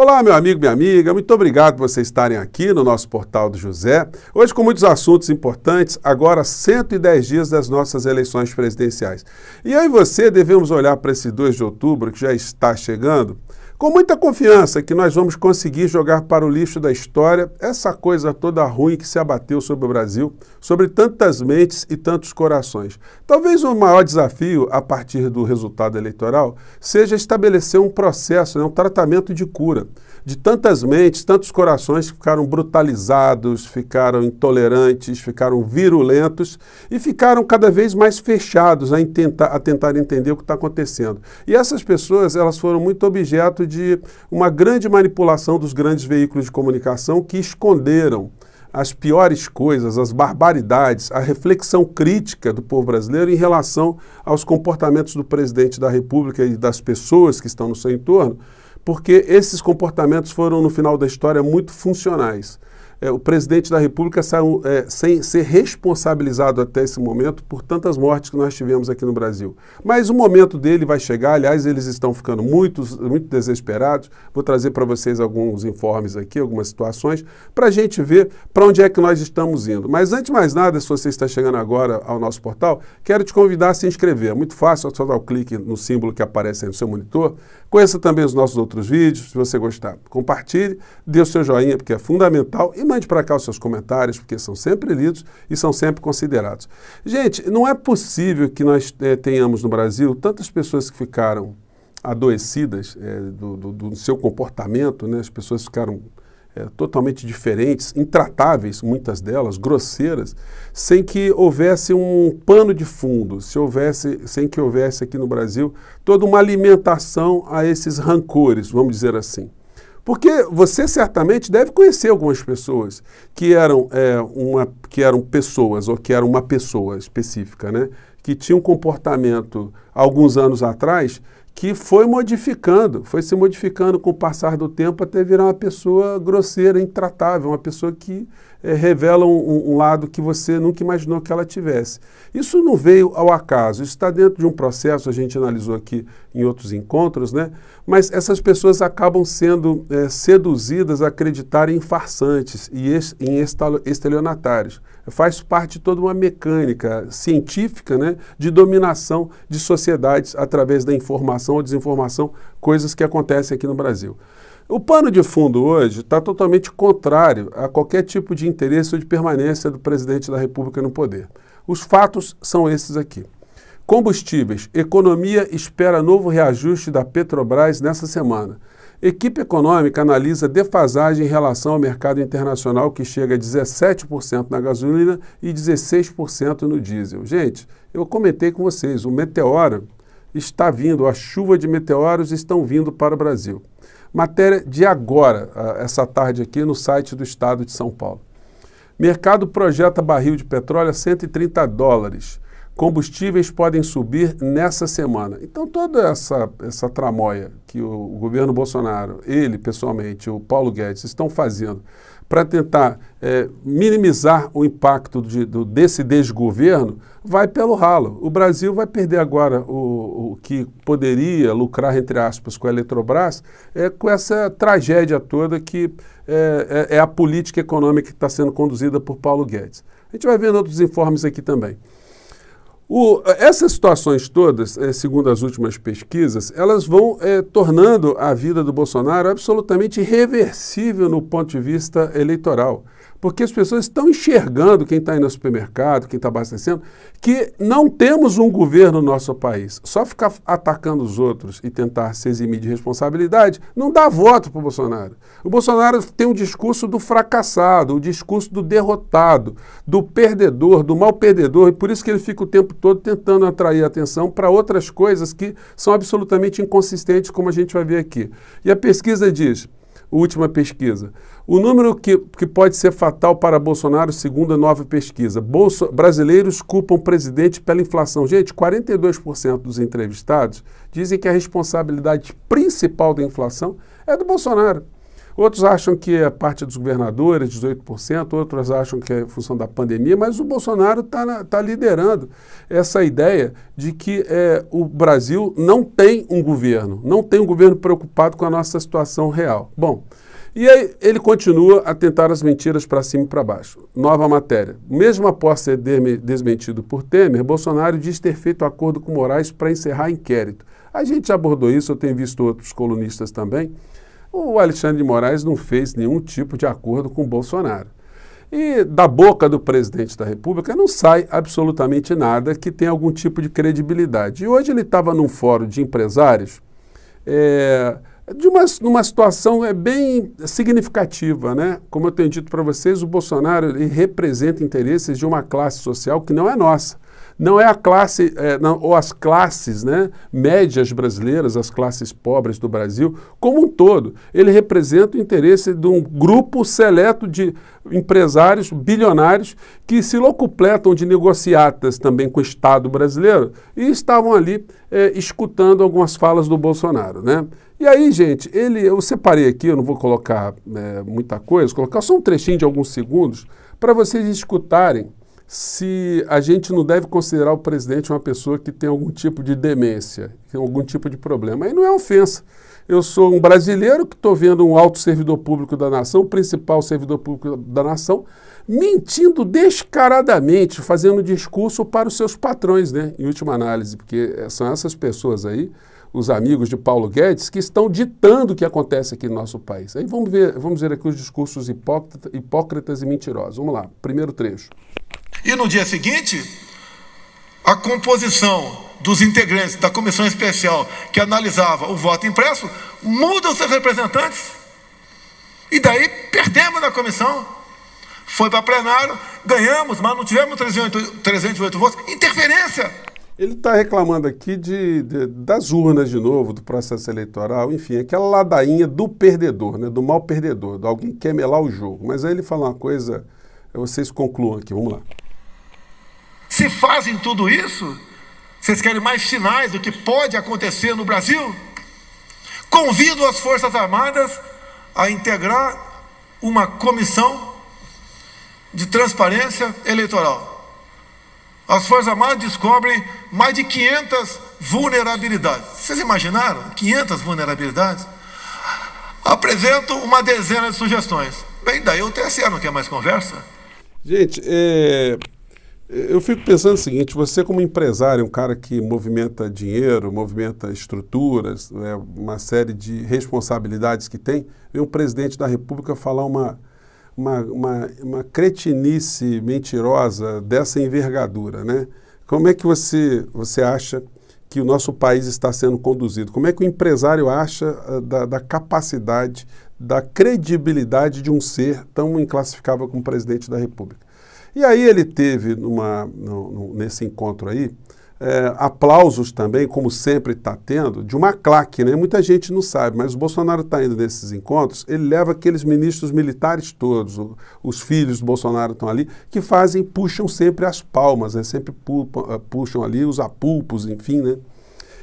Olá, meu amigo, minha amiga, muito obrigado por vocês estarem aqui no nosso portal do José. Hoje, com muitos assuntos importantes, agora 110 dias das nossas eleições presidenciais. E aí você devemos olhar para esse 2 de outubro que já está chegando com muita confiança que nós vamos conseguir jogar para o lixo da história essa coisa toda ruim que se abateu sobre o Brasil, sobre tantas mentes e tantos corações. Talvez o maior desafio, a partir do resultado eleitoral, seja estabelecer um processo, né, um tratamento de cura de tantas mentes, tantos corações que ficaram brutalizados, ficaram intolerantes, ficaram virulentos e ficaram cada vez mais fechados a tentar, a tentar entender o que está acontecendo. E essas pessoas elas foram muito objeto de uma grande manipulação dos grandes veículos de comunicação que esconderam as piores coisas, as barbaridades, a reflexão crítica do povo brasileiro em relação aos comportamentos do presidente da República e das pessoas que estão no seu entorno, porque esses comportamentos foram, no final da história, muito funcionais é, o presidente da República saiu é, sem ser responsabilizado até esse momento por tantas mortes que nós tivemos aqui no Brasil. Mas o momento dele vai chegar, aliás, eles estão ficando muito, muito desesperados. Vou trazer para vocês alguns informes aqui, algumas situações, para a gente ver para onde é que nós estamos indo. Mas antes de mais nada, se você está chegando agora ao nosso portal, quero te convidar a se inscrever. É muito fácil, é só dar o um clique no símbolo que aparece aí no seu monitor. Conheça também os nossos outros vídeos, se você gostar. Compartilhe, dê o seu joinha, porque é fundamental. E mande para cá os seus comentários, porque são sempre lidos e são sempre considerados. Gente, não é possível que nós é, tenhamos no Brasil tantas pessoas que ficaram adoecidas é, do, do, do, seu comportamento, né? as pessoas ficaram é, totalmente diferentes, intratáveis, muitas delas, grosseiras, sem que houvesse um pano de fundo, se houvesse, sem que houvesse aqui no Brasil toda uma alimentação a esses rancores, vamos dizer assim. Porque você certamente deve conhecer algumas pessoas que eram, é, uma, que eram pessoas, ou que eram uma pessoa específica, né? que tinha um comportamento, alguns anos atrás, que foi modificando, foi se modificando com o passar do tempo até virar uma pessoa grosseira, intratável, uma pessoa que é, revela um, um, lado que você nunca imaginou que ela tivesse. Isso não veio ao acaso, isso está dentro de um processo, a gente analisou aqui em outros encontros, né? mas essas pessoas acabam sendo é, seduzidas a acreditar em farsantes e em estelionatários faz parte de toda uma mecânica científica né, de dominação de sociedades através da informação ou desinformação, coisas que acontecem aqui no Brasil. O pano de fundo hoje está totalmente contrário a qualquer tipo de interesse ou de permanência do presidente da República no poder. Os fatos são esses aqui. Combustíveis. Economia espera novo reajuste da Petrobras nessa semana. Equipe econômica analisa defasagem em relação ao mercado internacional, que chega a 17% na gasolina e 16% no diesel. Gente, eu comentei com vocês, o meteoro está vindo, a chuva de meteoros estão vindo para o Brasil. Matéria de agora, essa tarde aqui, no site do Estado de São Paulo. Mercado projeta barril de petróleo a 130 dólares combustíveis podem subir nessa semana. Então, toda essa, essa tramóia que o, o governo Bolsonaro, ele pessoalmente, o Paulo Guedes, estão fazendo para tentar é, minimizar o impacto de, do, desse desgoverno, vai pelo ralo. O Brasil vai perder agora o, o que poderia lucrar, entre aspas, com a Eletrobras, é, com essa tragédia toda que é, é, é a política econômica que está sendo conduzida por Paulo Guedes. A gente vai vendo outros informes aqui também. O, essas situações todas, eh, segundo as últimas pesquisas, elas vão é, tornando a vida do Bolsonaro absolutamente irreversível no ponto de vista eleitoral. Porque as pessoas estão enxergando, quem está indo ao supermercado, quem está abastecendo, que não temos um governo no nosso país. Só ficar atacando os outros e tentar se eximir de responsabilidade não dá voto para o Bolsonaro. O Bolsonaro tem um discurso do fracassado, o um discurso do derrotado, do perdedor, do mal perdedor, e por isso que ele fica o tempo todo tentando atrair atenção para outras coisas que são absolutamente inconsistentes, como a gente vai ver aqui. E a pesquisa diz última pesquisa. O número que, que pode ser fatal para Bolsonaro, segundo a nova pesquisa. Bolso, brasileiros culpam o presidente pela inflação. Gente, 42% dos entrevistados dizem que a responsabilidade principal da inflação é do Bolsonaro. Outros acham que é parte dos governadores, 18%, outros acham que é função da pandemia, mas o Bolsonaro está tá liderando essa ideia de que é, o Brasil não tem um governo, não tem um governo preocupado com a nossa situação real. Bom, e aí ele continua a tentar as mentiras para cima e para baixo. Nova matéria. Mesmo após ser desmentido por Temer, Bolsonaro diz ter feito acordo com Moraes para encerrar inquérito. A gente abordou isso, eu tenho visto outros colunistas também. O Alexandre de Moraes não fez nenhum tipo de acordo com o Bolsonaro. E da boca do presidente da República não sai absolutamente nada que tenha algum tipo de credibilidade. E hoje ele estava num fórum de empresários é, de uma, numa situação é, bem significativa. Né? Como eu tenho dito para vocês, o Bolsonaro ele representa interesses de uma classe social que não é nossa. Não é a classe, é, não, ou as classes né, médias brasileiras, as classes pobres do Brasil, como um todo. Ele representa o interesse de um grupo seleto de empresários bilionários que se locupletam de negociatas também com o Estado brasileiro e estavam ali é, escutando algumas falas do Bolsonaro, né? E aí, gente, ele, eu separei aqui, eu não vou colocar é, muita coisa, vou colocar só um trechinho de alguns segundos para vocês escutarem se a gente não deve considerar o presidente uma pessoa que tem algum tipo de demência, tem algum tipo de problema. Aí não é ofensa. Eu sou um brasileiro que estou vendo um alto servidor público da nação, o principal servidor público da nação, mentindo descaradamente, fazendo discurso para os seus patrões, né? Em última análise, porque são essas pessoas aí, os amigos de Paulo Guedes, que estão ditando o que acontece aqui no nosso país. Aí vamos ver, vamos ver aqui os discursos hipócritas e mentirosos. Vamos lá, primeiro trecho. E no dia seguinte, a composição dos integrantes da comissão especial que analisava o voto impresso muda os seus representantes. E daí perdemos na comissão. Foi para plenário, ganhamos, mas não tivemos 308, 308 votos. Interferência! Ele está reclamando aqui de, de, das urnas de novo, do processo eleitoral, enfim, aquela ladainha do perdedor, né, do mal perdedor, de alguém que quer melar o jogo. Mas aí ele fala uma coisa, vocês concluam aqui, vamos lá. Se fazem tudo isso, vocês querem mais sinais do que pode acontecer no Brasil? Convido as Forças Armadas a integrar uma comissão de transparência eleitoral. As Forças Armadas descobrem mais de 500 vulnerabilidades. Vocês imaginaram? 500 vulnerabilidades? Apresento uma dezena de sugestões. Bem, daí o TSE não quer mais conversa. Gente, é eu fico pensando o seguinte: você, como empresário, um cara que movimenta dinheiro, movimenta estruturas, né, uma série de responsabilidades que tem, vem um presidente da República falar uma, uma, uma, uma cretinice mentirosa dessa envergadura. Né? Como é que você, você acha que o nosso país está sendo conduzido? Como é que o empresário acha ah, da, da capacidade, da credibilidade de um ser tão inclassificável como presidente da República? E aí ele teve, numa, no, nesse encontro aí, é, aplausos também, como sempre está tendo, de uma claque, né? Muita gente não sabe, mas o Bolsonaro está indo nesses encontros, ele leva aqueles ministros militares todos, o, os filhos do Bolsonaro estão ali, que fazem, puxam sempre as palmas, né? Sempre pu, puxam ali os apulpos, enfim, né?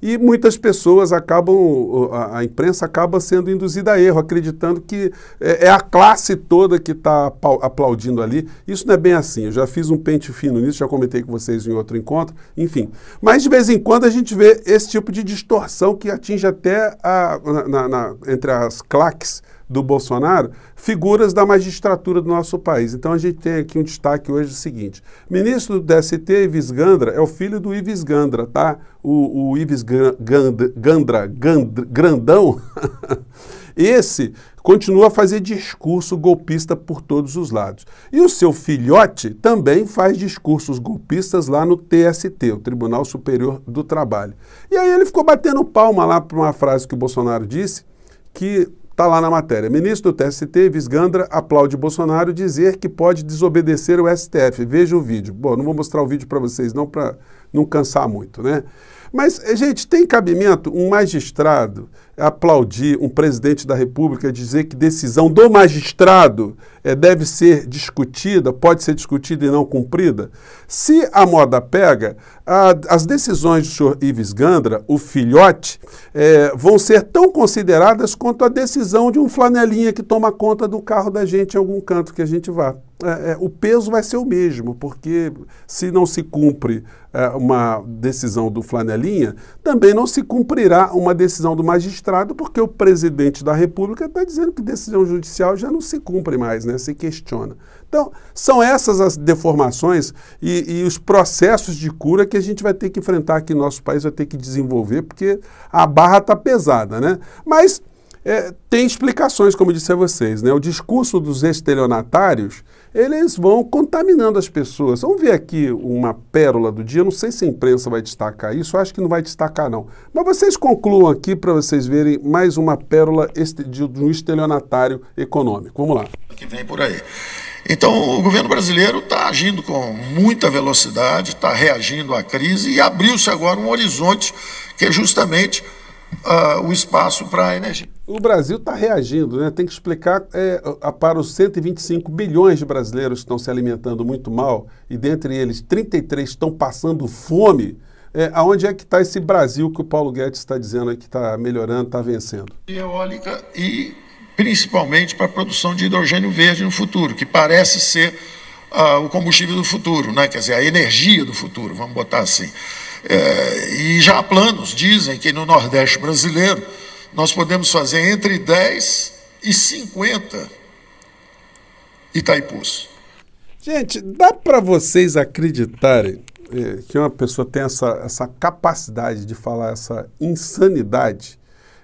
E muitas pessoas acabam, a, imprensa acaba sendo induzida a erro, acreditando que é, é a classe toda que está aplaudindo ali. Isso não é bem assim. Eu já fiz um pente fino nisso, já comentei com vocês em outro encontro, enfim. Mas de vez em quando a gente vê esse tipo de distorção que atinge até a, na, na, entre as claques do Bolsonaro, figuras da magistratura do nosso país. Então a gente tem aqui um destaque hoje é o seguinte: ministro do DST, Ives Gandra, é o filho do Ives Gandra, tá? O, o Ives Gandra, Gandra, Gandra grandão. Esse continua a fazer discurso golpista por todos os lados. E o seu filhote também faz discursos golpistas lá no TST, o Tribunal Superior do Trabalho. E aí ele ficou batendo palma lá para uma frase que o Bolsonaro disse, que Está lá na matéria. Ministro do TST, Visgandra, aplaude Bolsonaro dizer que pode desobedecer o STF. Veja o vídeo. Bom, não vou mostrar o vídeo para vocês, não, para não cansar muito, né? Mas, eh, gente, tem cabimento um magistrado aplaudir um presidente da República dizer que decisão do magistrado é, deve ser discutida, pode ser discutida e não cumprida? Se a moda pega, a, as decisões do senhor Ives Gandra, o filhote, é, vão ser tão consideradas quanto a decisão de um flanelinha que toma conta do carro da gente em algum canto que a gente vá. É, é, o peso vai ser o mesmo, porque se não se cumpre é, uma decisão do flanelinha, também não se cumprirá uma decisão do magistrado porque o presidente da República está dizendo que decisão judicial já não se cumpre mais, né? se questiona. Então, são essas as deformações e, e os processos de cura que a gente vai ter que enfrentar, que nosso país vai ter que desenvolver, porque a barra está pesada. Né? Mas é, tem explicações, como eu disse a vocês. Né? O discurso dos estelionatários eles vão contaminando as pessoas. Vamos ver aqui uma pérola do dia, não sei se a imprensa vai destacar isso, acho que não vai destacar não. Mas vocês concluam aqui para vocês verem mais uma pérola de um estelionatário econômico. Vamos lá. Que vem por aí. Então, o governo brasileiro está agindo com muita velocidade, está reagindo à crise e abriu-se agora um horizonte que é justamente uh, o espaço para a energia o Brasil está reagindo, né? tem que explicar é, para os 125 bilhões de brasileiros que estão se alimentando muito mal, e dentre eles 33 estão passando fome. É, aonde é que está esse Brasil que o Paulo Guedes está dizendo que está melhorando, está vencendo? Eólica e principalmente para a produção de hidrogênio verde no futuro, que parece ser ah, o combustível do futuro, né? quer dizer, a energia do futuro, vamos botar assim. É, e já há planos, dizem que no Nordeste brasileiro nós podemos fazer entre 10 e 50 Itaipus. Gente, dá para vocês acreditarem eh, que uma pessoa tem essa, essa capacidade de falar essa insanidade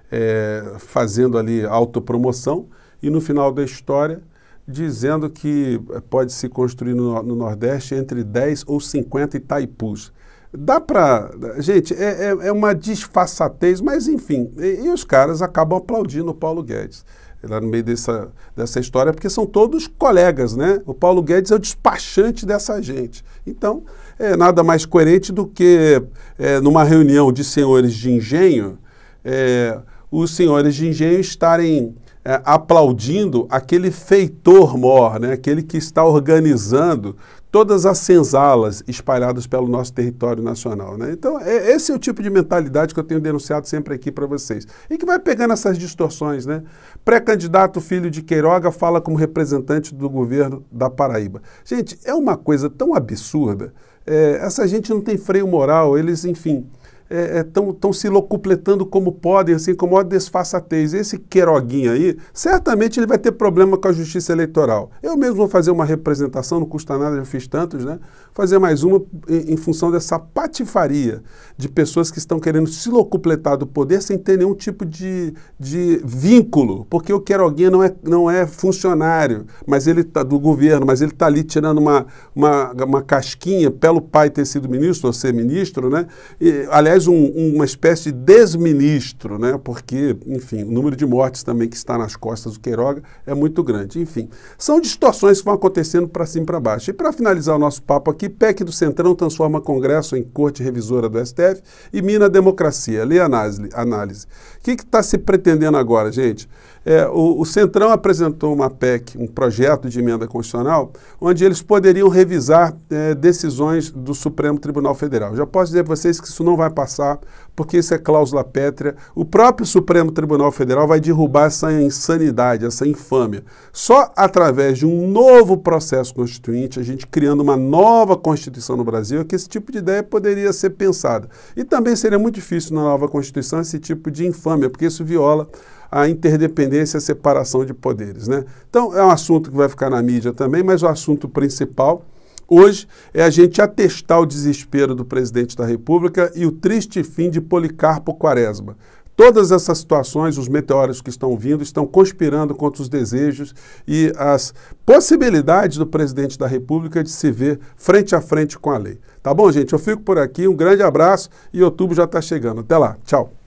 é, fazendo ali autopromoção e no final da história dizendo que pode se construir no, no Nordeste entre 10 ou 50 Itaipus. Dá para. Gente, é, é, é, uma disfarçatez, mas enfim. E, e, os caras acabam aplaudindo o Paulo Guedes eh, lá no meio dessa, dessa história, porque são todos colegas, né? O Paulo Guedes é o despachante dessa gente. Então, é nada mais coerente do que é, numa reunião de senhores de engenho, é, os senhores de engenho estarem é, aplaudindo aquele feitor mor, né? aquele que está organizando todas as senzalas espalhadas pelo nosso território nacional. Né? Então, é, esse é o tipo de mentalidade que eu tenho denunciado sempre aqui para vocês. E que vai pegando essas distorções. Né? Pré-candidato filho de Queiroga fala como representante do governo da Paraíba. Gente, é uma coisa tão absurda. É, essa gente não tem freio moral, eles, enfim estão é, é se locupletando como podem, assim, com maior desfaçatez. Esse queroguinho aí, certamente ele vai ter problema com a justiça eleitoral. Eu mesmo vou fazer uma representação, não custa nada, já fiz tantos, né? Fazer mais uma em, em função dessa patifaria de pessoas que estão querendo se locupletar do poder sem ter nenhum tipo de, de vínculo, porque o queroguinho não é, não é funcionário mas ele tá, do governo, mas ele está ali tirando uma, uma, uma casquinha pelo pai ter sido ministro ou ser ministro, né? E, aliás, aliás, um, uma espécie de desministro, né? porque, enfim, o número de mortes também que está nas costas do Queiroga é muito grande. Enfim, são distorções que vão acontecendo para cima e para baixo. E para finalizar o nosso papo aqui, PEC do Centrão transforma Congresso em Corte Revisora do STF e mina a democracia. Lê a análise. análise. O que está se pretendendo agora, gente? É, o, o Centrão apresentou uma PEC, um projeto de emenda constitucional, onde eles poderiam revisar é, decisões do Supremo Tribunal Federal. Já posso dizer para vocês que isso não vai passar passar, porque isso é cláusula pétrea. O próprio Supremo Tribunal Federal vai derrubar essa insanidade, essa infâmia. Só através de um novo processo constituinte, a gente criando uma nova Constituição no Brasil, é que esse tipo de ideia poderia ser pensada. E também seria muito difícil na nova Constituição esse tipo de infâmia, porque isso viola a interdependência e a separação de poderes. Né? Então, é um assunto que vai ficar na mídia também, mas o assunto principal hoje é a gente atestar o desespero do presidente da República e o triste fim de Policarpo Quaresma. Todas essas situações, os meteoros que estão vindo, estão conspirando contra os desejos e as possibilidades do presidente da República de se ver frente a frente com a lei. Tá bom, gente? Eu fico por aqui. Um grande abraço e outubro já está chegando. Até lá. Tchau.